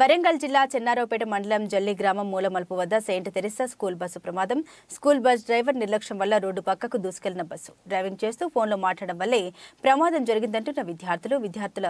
వరంగల్ జిల్లా చెన్నారోపేట మండలం జల్లి గ్రామం మూలమలుపు వద్ద సెయింట్ తెరిసా స్కూల్ బస్సు ప్రమాదం స్కూల్ బస్ డ్రైవర్ నిర్లక్ష్యం వల్ల రోడ్డు పక్కకు దూసుకెళ్లిన బస్సు డ్రైవింగ్ చేస్తూ ఫోన్లో మాట్లాడడం వల్లే ప్రమాదం జరిగిందంటున్న విద్యార్థులు విద్యార్థుల